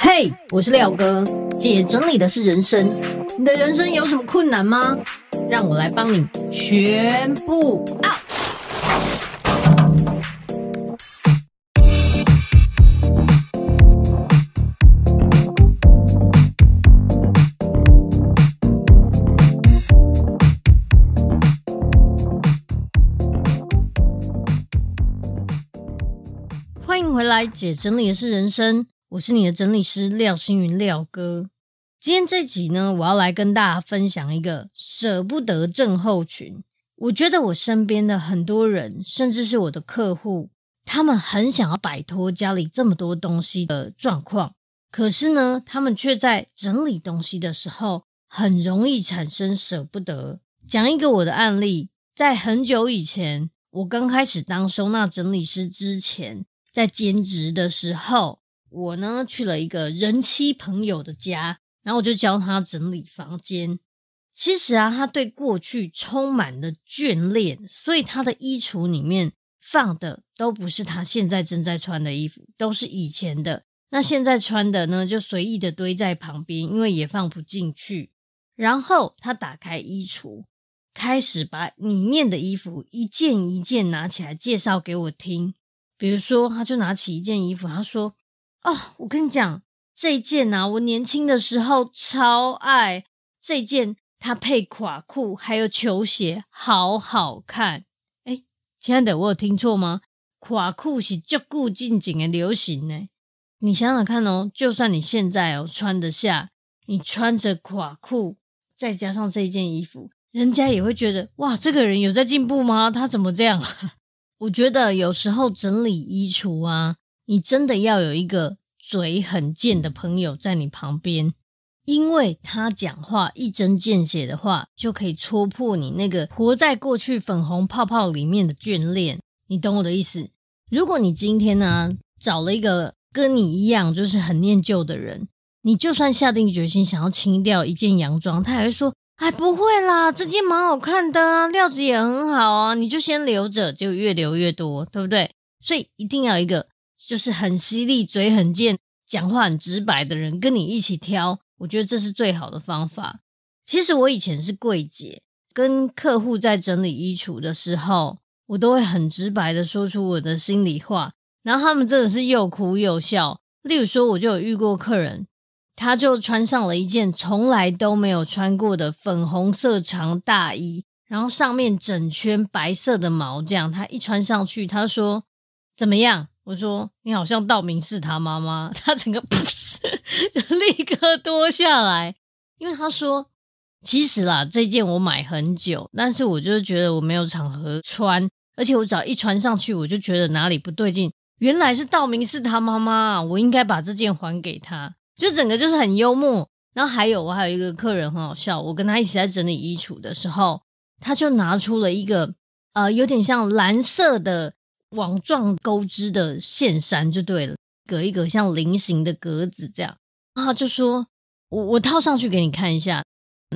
嘿，我是廖哥，姐整理的是人生。你的人生有什么困难吗？让我来帮你全部。欢迎回来，姐整理的是人生。我是你的整理师廖星云廖哥。今天这集呢，我要来跟大家分享一个舍不得症候群。我觉得我身边的很多人，甚至是我的客户，他们很想要摆脱家里这么多东西的状况，可是呢，他们却在整理东西的时候，很容易产生舍不得。讲一个我的案例，在很久以前，我刚开始当收纳整理师之前，在兼职的时候。我呢去了一个人妻朋友的家，然后我就教他整理房间。其实啊，他对过去充满了眷恋，所以他的衣橱里面放的都不是他现在正在穿的衣服，都是以前的。那现在穿的呢，就随意的堆在旁边，因为也放不进去。然后他打开衣橱，开始把里面的衣服一件一件拿起来介绍给我听。比如说，他就拿起一件衣服，他说。哦，我跟你讲，这件呐，我年轻的时候超爱这件，它配垮裤还有球鞋，好好看。哎，亲爱的，我有听错吗？垮裤是足够近景的流行呢。你想想看哦，就算你现在哦穿得下，你穿着垮裤再加上这件衣服，人家也会觉得哇，这个人有在进步吗？他怎么这样？我觉得有时候整理衣橱啊。你真的要有一个嘴很贱的朋友在你旁边，因为他讲话一针见血的话，就可以戳破你那个活在过去粉红泡泡里面的眷恋。你懂我的意思？如果你今天呢找了一个跟你一样就是很念旧的人，你就算下定决心想要清掉一件洋装，他还会说：“哎，不会啦，这件蛮好看的，料子也很好啊，你就先留着，就越留越多，对不对？”所以一定要一个。就是很犀利、嘴很贱、讲话很直白的人跟你一起挑，我觉得这是最好的方法。其实我以前是柜姐，跟客户在整理衣橱的时候，我都会很直白的说出我的心里话，然后他们真的是又哭又笑。例如说，我就有遇过客人，他就穿上了一件从来都没有穿过的粉红色长大衣，然后上面整圈白色的毛，这样他一穿上去，他说：“怎么样？”我说：“你好像道明是他妈妈，他整个噗，就立刻脱下来，因为他说，其实啦，这件我买很久，但是我就是觉得我没有场合穿，而且我只要一穿上去，我就觉得哪里不对劲。原来是道明是他妈妈，我应该把这件还给他，就整个就是很幽默。然后还有我还有一个客人很好笑，我跟他一起在整理衣橱的时候，他就拿出了一个呃，有点像蓝色的。”网状钩织的线衫就对了，隔一格像菱形的格子这样啊，就说我我套上去给你看一下，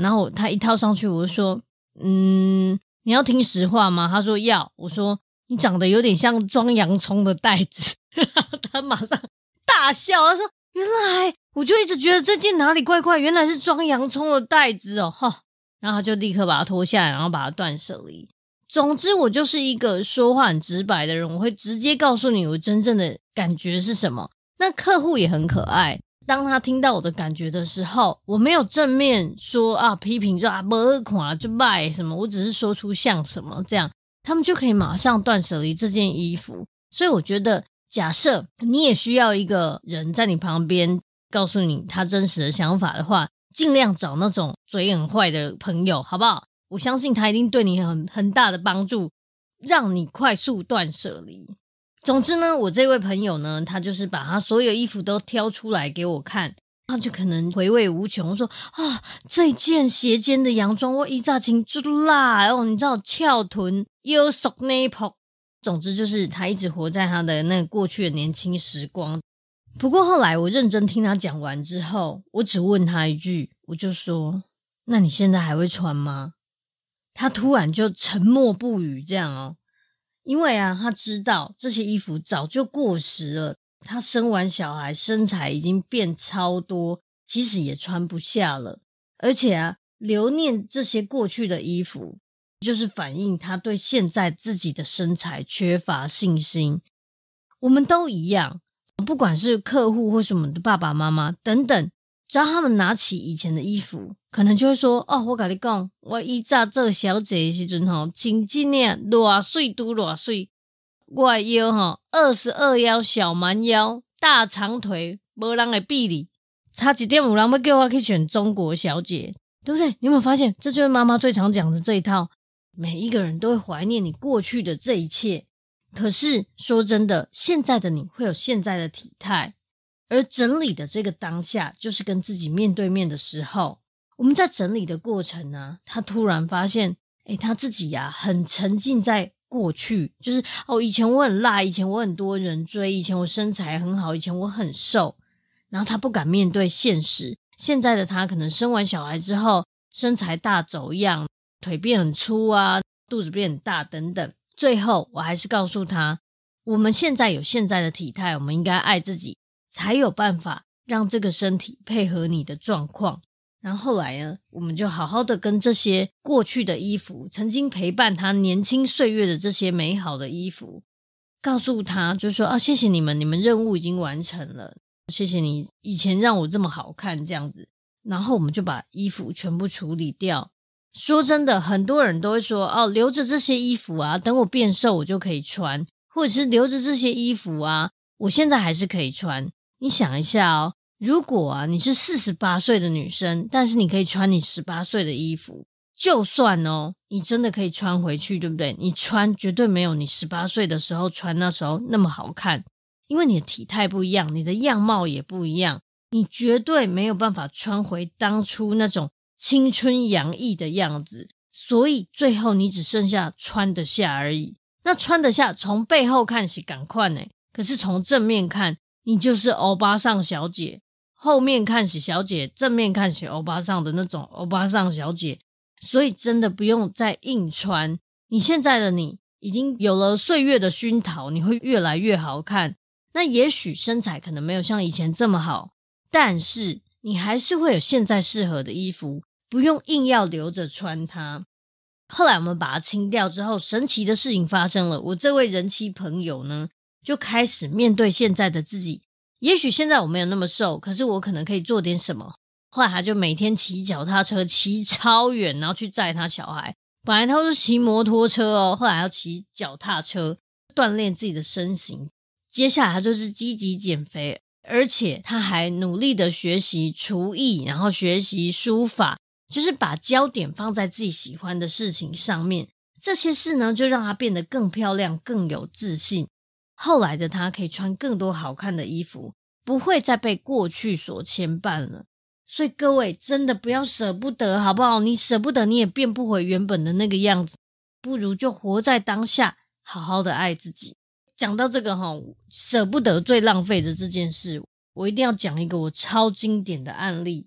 然后他一套上去我就说，嗯，你要听实话吗？他说要，我说你长得有点像装洋葱的袋子，他马上大笑，他说原来我就一直觉得这件哪里怪怪，原来是装洋葱的袋子哦，哈，然后他就立刻把它脱下来，然后把它断舍离。总之，我就是一个说话很直白的人，我会直接告诉你我真正的感觉是什么。那客户也很可爱，当他听到我的感觉的时候，我没有正面说啊批评说啊不二款就卖什么，我只是说出像什么这样，他们就可以马上断舍离这件衣服。所以我觉得，假设你也需要一个人在你旁边告诉你他真实的想法的话，尽量找那种嘴很坏的朋友，好不好？我相信他一定对你很很大的帮助，让你快速断舍离。总之呢，我这位朋友呢，他就是把他所有衣服都挑出来给我看，他就可能回味无穷。说啊，这件斜肩的洋装，我一乍情就辣，然后你知道翘臀又 so nipple，总之就是他一直活在他的那过去的年轻时光。不过后来我认真听他讲完之后，我只问他一句，我就说：那你现在还会穿吗？他突然就沉默不语，这样哦，因为啊，他知道这些衣服早就过时了，他生完小孩身材已经变超多，其实也穿不下了，而且啊，留念这些过去的衣服，就是反映他对现在自己的身材缺乏信心。我们都一样，不管是客户或什么爸爸妈妈等等。只要他们拿起以前的衣服，可能就会说：“哦，我跟你讲，我以前做小姐的时阵吼，前几年偌水多偌水，我腰哈二十二腰小蛮腰，大长腿，无人会比你差几点。有人要叫我去选中国小姐，对不对？你有没有发现，这就是妈妈最常讲的这一套？每一个人都会怀念你过去的这一切，可是说真的，现在的你会有现在的体态。”而整理的这个当下，就是跟自己面对面的时候。我们在整理的过程呢，他突然发现，哎，他自己呀，很沉浸在过去，就是哦，以前我很辣，以前我很多人追，以前我身材很好，以前我很瘦。然后他不敢面对现实，现在的他可能生完小孩之后，身材大走样，腿变很粗啊，肚子变很大等等。最后，我还是告诉他，我们现在有现在的体态，我们应该爱自己。才有办法让这个身体配合你的状况。然后来呢，我们就好好的跟这些过去的衣服，曾经陪伴他年轻岁月的这些美好的衣服，告诉他，就说啊，谢谢你们，你们任务已经完成了，谢谢你以前让我这么好看这样子。然后我们就把衣服全部处理掉。说真的，很多人都会说哦，留着这些衣服啊，等我变瘦我就可以穿，或者是留着这些衣服啊，我现在还是可以穿。你想一下哦，如果啊你是四十八岁的女生，但是你可以穿你十八岁的衣服，就算哦，你真的可以穿回去，对不对？你穿绝对没有你十八岁的时候穿那时候那么好看，因为你的体态不一样，你的样貌也不一样，你绝对没有办法穿回当初那种青春洋溢的样子。所以最后你只剩下穿得下而已。那穿得下，从背后看是赶快呢，可是从正面看。你就是欧巴桑小姐，后面看起小姐，正面看起欧巴桑的那种欧巴桑小姐，所以真的不用再硬穿。你现在的你已经有了岁月的熏陶，你会越来越好看。那也许身材可能没有像以前这么好，但是你还是会有现在适合的衣服，不用硬要留着穿它。后来我们把它清掉之后，神奇的事情发生了。我这位人妻朋友呢？就开始面对现在的自己。也许现在我没有那么瘦，可是我可能可以做点什么。后来他就每天骑脚踏车骑超远，然后去载他小孩。本来他是骑摩托车哦，后来要骑脚踏车锻炼自己的身形。接下来他就是积极减肥，而且他还努力的学习厨艺，然后学习书法，就是把焦点放在自己喜欢的事情上面。这些事呢，就让他变得更漂亮、更有自信。后来的他可以穿更多好看的衣服，不会再被过去所牵绊了。所以各位真的不要舍不得，好不好？你舍不得，你也变不回原本的那个样子，不如就活在当下，好好的爱自己。讲到这个哈，舍不得最浪费的这件事，我一定要讲一个我超经典的案例。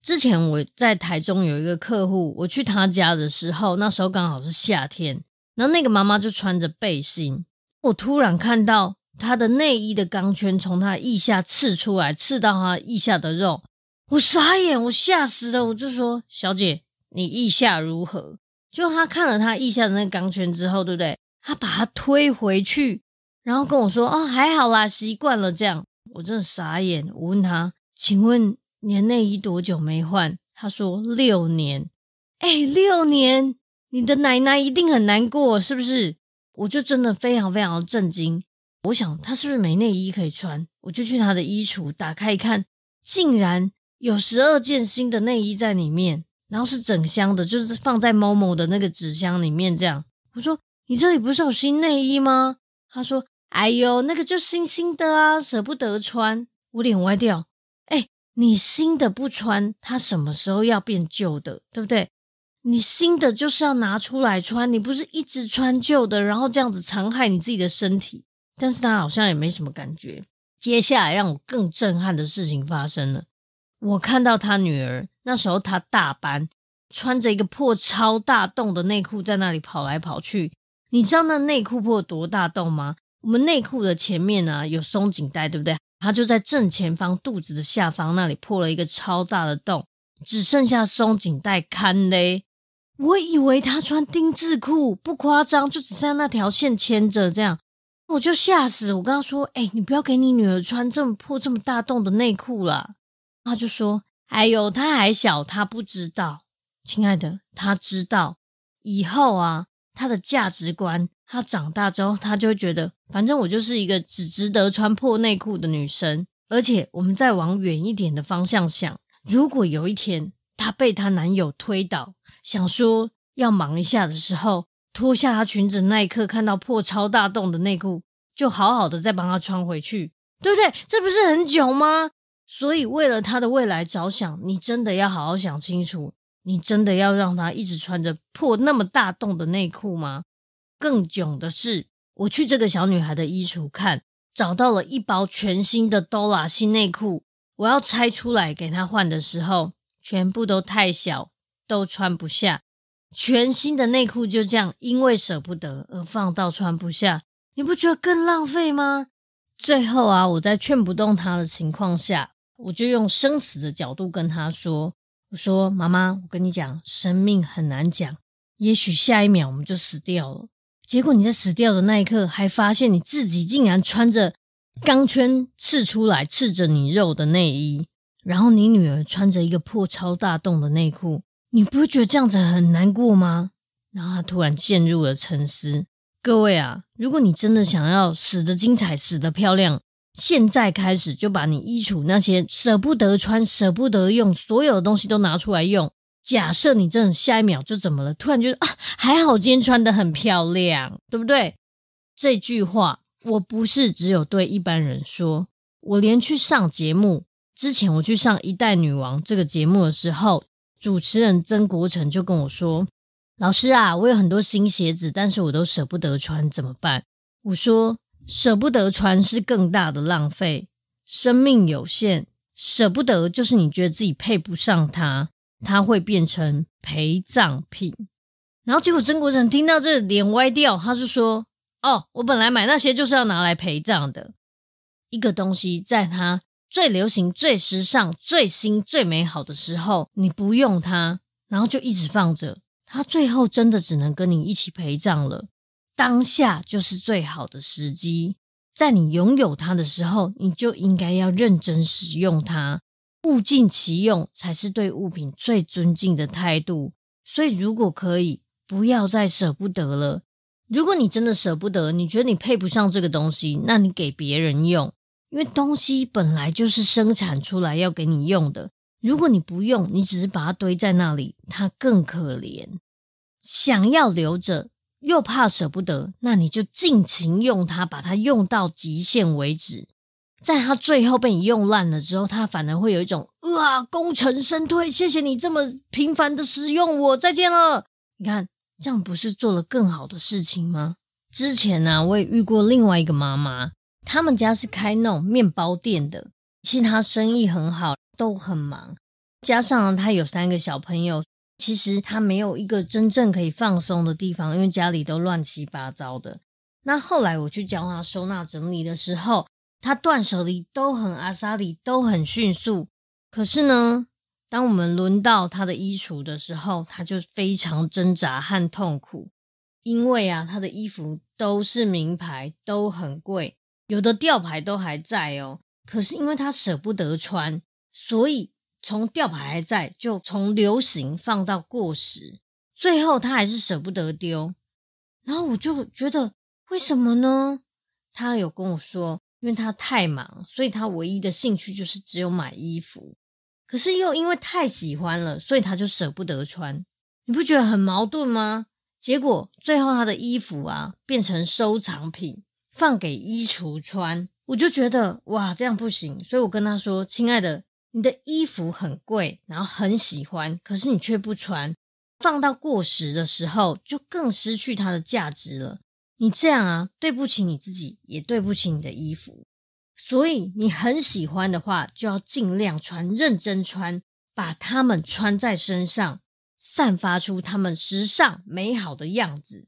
之前我在台中有一个客户，我去他家的时候，那时候刚好是夏天，然后那个妈妈就穿着背心。我突然看到他的内衣的钢圈从他腋下刺出来，刺到他腋下的肉，我傻眼，我吓死了。我就说：“小姐，你腋下如何？”就他看了他腋下的那钢圈之后，对不对？他把他推回去，然后跟我说：“哦，还好啦，习惯了这样。”我真的傻眼。我问他：“请问的内衣多久没换？”他说：“六年。”哎，六年！你的奶奶一定很难过，是不是？我就真的非常非常震惊，我想他是不是没内衣可以穿？我就去他的衣橱打开一看，竟然有十二件新的内衣在里面，然后是整箱的，就是放在某某的那个纸箱里面这样。我说你这里不是有新内衣吗？他说：“哎呦，那个就新新的啊，舍不得穿。”我脸歪掉，哎，你新的不穿，它什么时候要变旧的，对不对？你新的就是要拿出来穿，你不是一直穿旧的，然后这样子残害你自己的身体。但是他好像也没什么感觉。接下来让我更震撼的事情发生了，我看到他女儿那时候他大班穿着一个破超大洞的内裤，在那里跑来跑去。你知道那内裤破多大洞吗？我们内裤的前面呢有松紧带，对不对？他就在正前方肚子的下方那里破了一个超大的洞，只剩下松紧带堪勒。我以为她穿丁字裤不夸张，就只在那条线牵着这样，我就吓死。我跟她说：“哎，你不要给你女儿穿这么破、这么大洞的内裤了。”她就说：“哎呦，她还小，她不知道。亲爱的，她知道。以后啊，她的价值观，她长大之后，她就会觉得，反正我就是一个只值得穿破内裤的女生。而且，我们再往远一点的方向想，如果有一天她被她男友推倒，想说要忙一下的时候，脱下她裙子那一刻，看到破超大洞的内裤，就好好的再帮她穿回去，对不对？这不是很囧吗？所以为了她的未来着想，你真的要好好想清楚，你真的要让她一直穿着破那么大洞的内裤吗？更囧的是，我去这个小女孩的衣橱看，找到了一包全新的多拉新内裤，我要拆出来给她换的时候，全部都太小。都穿不下，全新的内裤就这样，因为舍不得而放到穿不下，你不觉得更浪费吗？最后啊，我在劝不动他的情况下，我就用生死的角度跟他说：“我说妈妈，我跟你讲，生命很难讲，也许下一秒我们就死掉了。结果你在死掉的那一刻，还发现你自己竟然穿着钢圈刺出来、刺着你肉的内衣，然后你女儿穿着一个破超大洞的内裤。”你不觉得这样子很难过吗？然后他突然陷入了沉思。各位啊，如果你真的想要死的精彩，死的漂亮，现在开始就把你衣橱那些舍不得穿、舍不得用所有的东西都拿出来用。假设你真的下一秒就怎么了，突然觉得啊，还好今天穿的很漂亮，对不对？这句话我不是只有对一般人说，我连去上节目之前，我去上《一代女王》这个节目的时候。主持人曾国成就跟我说：“老师啊，我有很多新鞋子，但是我都舍不得穿，怎么办？”我说：“舍不得穿是更大的浪费。生命有限，舍不得就是你觉得自己配不上它，它会变成陪葬品。”然后结果曾国成听到这，脸歪掉，他就说：“哦，我本来买那些就是要拿来陪葬的，一个东西在他。”最流行、最时尚、最新、最美好的时候，你不用它，然后就一直放着，它最后真的只能跟你一起陪葬了。当下就是最好的时机，在你拥有它的时候，你就应该要认真使用它，物尽其用才是对物品最尊敬的态度。所以，如果可以，不要再舍不得了。如果你真的舍不得，你觉得你配不上这个东西，那你给别人用。因为东西本来就是生产出来要给你用的，如果你不用，你只是把它堆在那里，它更可怜。想要留着又怕舍不得，那你就尽情用它，把它用到极限为止。在它最后被你用烂了之后，它反而会有一种哇，功成身退，谢谢你这么频繁的使用我，再见了。你看，这样不是做了更好的事情吗？之前呢，我也遇过另外一个妈妈。他们家是开那种面包店的，其实他生意很好，都很忙。加上他有三个小朋友，其实他没有一个真正可以放松的地方，因为家里都乱七八糟的。那后来我去教他收纳整理的时候，他断舍离都很阿萨里都很迅速。可是呢，当我们轮到他的衣橱的时候，他就非常挣扎和痛苦，因为啊，他的衣服都是名牌，都很贵。有的吊牌都还在哦，可是因为他舍不得穿，所以从吊牌还在就从流行放到过时，最后他还是舍不得丢。然后我就觉得为什么呢？他有跟我说，因为他太忙，所以他唯一的兴趣就是只有买衣服，可是又因为太喜欢了，所以他就舍不得穿。你不觉得很矛盾吗？结果最后他的衣服啊变成收藏品。放给衣橱穿，我就觉得哇，这样不行。所以我跟他说：“亲爱的，你的衣服很贵，然后很喜欢，可是你却不穿，放到过时的时候，就更失去它的价值了。你这样啊，对不起你自己，也对不起你的衣服。所以你很喜欢的话，就要尽量穿，认真穿，把它们穿在身上，散发出它们时尚美好的样子。”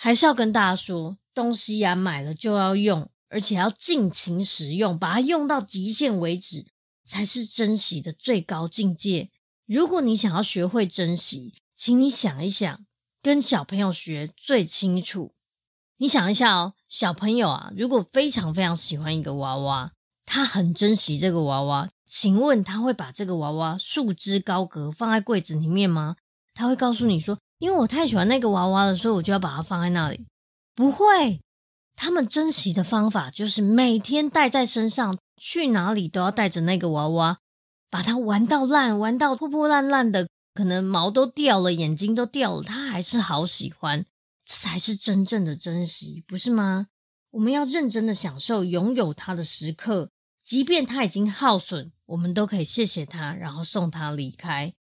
还是要跟大家说，东西啊买了就要用，而且要尽情使用，把它用到极限为止，才是珍惜的最高境界。如果你想要学会珍惜，请你想一想，跟小朋友学最清楚。你想一下哦，小朋友啊，如果非常非常喜欢一个娃娃，他很珍惜这个娃娃，请问他会把这个娃娃束之高阁，放在柜子里面吗？他会告诉你说？因为我太喜欢那个娃娃了，所以我就要把它放在那里。不会，他们珍惜的方法就是每天带在身上，去哪里都要带着那个娃娃，把它玩到烂，玩到破破烂烂的，可能毛都掉了，眼睛都掉了，他还是好喜欢。这才是真正的珍惜，不是吗？我们要认真的享受拥有它的时刻，即便它已经耗损，我们都可以谢谢它，然后送它离开。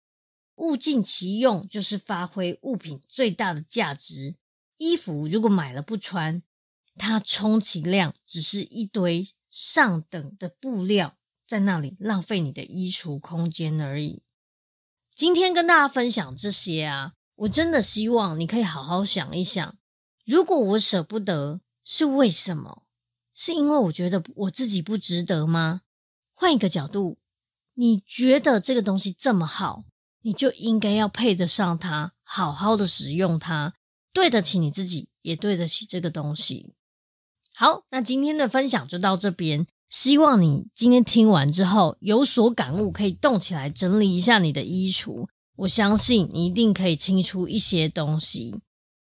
物尽其用就是发挥物品最大的价值。衣服如果买了不穿，它充其量只是一堆上等的布料，在那里浪费你的衣橱空间而已。今天跟大家分享这些啊，我真的希望你可以好好想一想，如果我舍不得是为什么？是因为我觉得我自己不值得吗？换一个角度，你觉得这个东西这么好？你就应该要配得上它，好好的使用它，对得起你自己，也对得起这个东西。好，那今天的分享就到这边，希望你今天听完之后有所感悟，可以动起来整理一下你的衣橱。我相信你一定可以清出一些东西。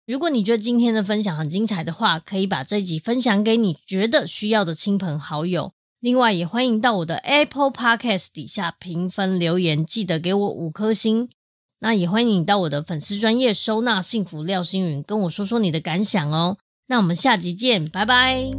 如果你觉得今天的分享很精彩的话，可以把这集分享给你觉得需要的亲朋好友。另外，也欢迎到我的 Apple Podcast 底下评分留言，记得给我五颗星。那也欢迎到我的粉丝专业收纳幸福廖星云跟我说说你的感想哦。那我们下集见，拜拜。